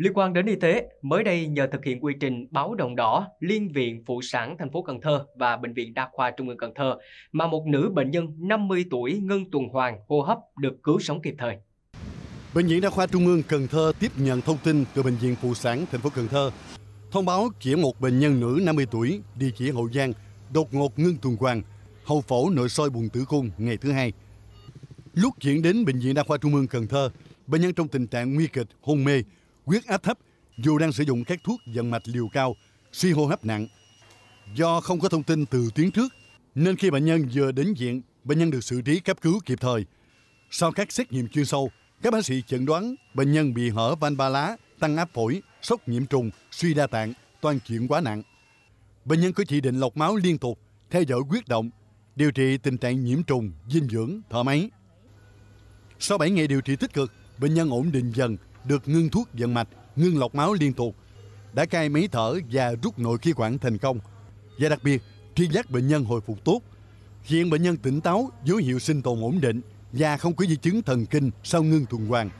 Liên quan đến y tế, mới đây nhờ thực hiện quy trình báo động đỏ, Liên viện Phụ sản thành phố Cần Thơ và Bệnh viện Đa khoa Trung ương Cần Thơ mà một nữ bệnh nhân 50 tuổi ngưng tuần hoàn hô hấp được cứu sống kịp thời. Bệnh viện Đa khoa Trung ương Cần Thơ tiếp nhận thông tin từ Bệnh viện Phụ sản thành phố Cần Thơ. Thông báo chỉ một bệnh nhân nữ 50 tuổi, địa chỉ Hậu Giang, đột ngột ngưng tuần hoàn, hầu phẫu nội soi buồng tử cung ngày thứ hai. Lúc chuyển đến Bệnh viện Đa khoa Trung ương Cần Thơ, bệnh nhân trong tình trạng nguy kịch, hôn mê, huyết áp thấp dù đang sử dụng các thuốc dần mạch liều cao, suy hô hấp nặng. Do không có thông tin từ tuyến trước, nên khi bệnh nhân vừa đến viện, bệnh nhân được xử trí cấp cứu kịp thời. Sau các xét nghiệm chuyên sâu, các bác sĩ chẩn đoán bệnh nhân bị hở van ba lá, tăng áp phổi, sốc nhiễm trùng, suy đa tạng, toàn chuyện quá nặng. Bệnh nhân có chỉ định lọc máu liên tục, theo dõi huyết động, điều trị tình trạng nhiễm trùng, dinh dưỡng, thở máy. Sau 7 ngày điều trị tích cực, bệnh nhân ổn định dần, được ngưng thuốc vận mạch, ngưng lọc máu liên tục, đã cai máy thở và rút nội khí quản thành công. Và đặc biệt, tri giác bệnh nhân hồi phục tốt. Hiện bệnh nhân tỉnh táo, dấu hiệu sinh tồn ổn định và không có di chứng thần kinh sau ngưng tuần hoàn.